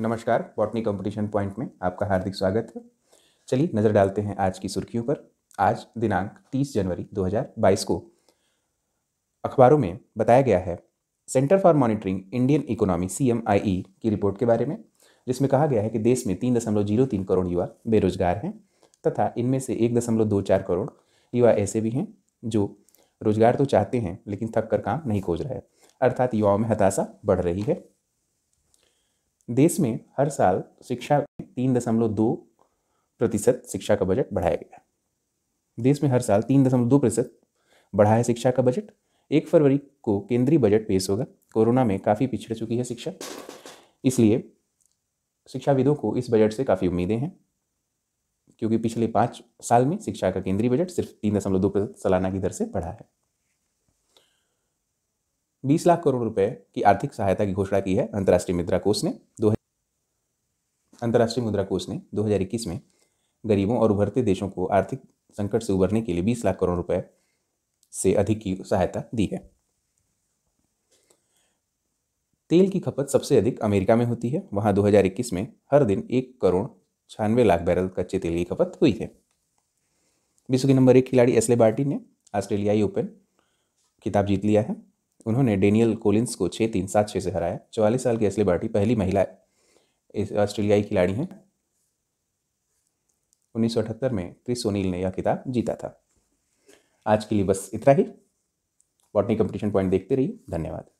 नमस्कार botany competition point में आपका हार्दिक स्वागत है चलिए नज़र डालते हैं आज की सुर्खियों पर आज दिनांक 30 जनवरी 2022 को अखबारों में बताया गया है centre for monitoring Indian economy C की रिपोर्ट के बारे में जिसमें कहा गया है कि देश में तीन दशमलव जीरो तीन करोड़ युवा बेरोजगार हैं तथा इनमें से एक दशमलव दो चार करोड़ युवा ऐसे भी हैं जो रोजगार तो चाहते हैं लेकिन थक कर काम नहीं खोज रहे अर्थात युवाओं में हताशा बढ़ रही है देश में हर साल शिक्षा तीन दशमलव दो प्रतिशत शिक्षा का बजट बढ़ाया गया देश में हर साल तीन दशमलव दो प्रतिशत बढ़ा है शिक्षा का बजट एक फरवरी को केंद्रीय बजट पेश होगा कोरोना में काफ़ी पिछड़ चुकी है शिक्षा इसलिए शिक्षाविदों को इस बजट से काफ़ी उम्मीदें हैं क्योंकि पिछले पाँच साल में शिक्षा का केंद्रीय बजट सिर्फ तीन दशमलव दो प्रतिशत सालाना की दर से बढ़ा है बीस लाख करोड़ रुपए की आर्थिक सहायता की घोषणा की है अंतर्राष्ट्रीय मुद्रा कोष ने दो अंतर्राष्ट्रीय मुद्रा कोष ने 2021 में गरीबों और उभरते देशों को आर्थिक संकट से उभरने के लिए 20 लाख करोड़ रुपए से अधिक की सहायता दी है तेल की खपत सबसे अधिक अमेरिका में होती है वहाँ 2021 में हर दिन एक करोड़ छियानवे लाख बैरल कच्चे तेल की खपत हुई है विश्व के नंबर एक खिलाड़ी एसले बार्टी ने ऑस्ट्रेलियाई ओपन खिताब जीत लिया है उन्होंने डेनियल कोलिंस को छः तीन सात छः से हराया चौवालीस साल की असली बार्टी पहली महिला ऑस्ट्रेलियाई खिलाड़ी हैं उन्नीस में क्रिस ओनील ने यह किताब जीता था आज के लिए बस इतना ही बॉटनी कंपटीशन पॉइंट देखते रहिए धन्यवाद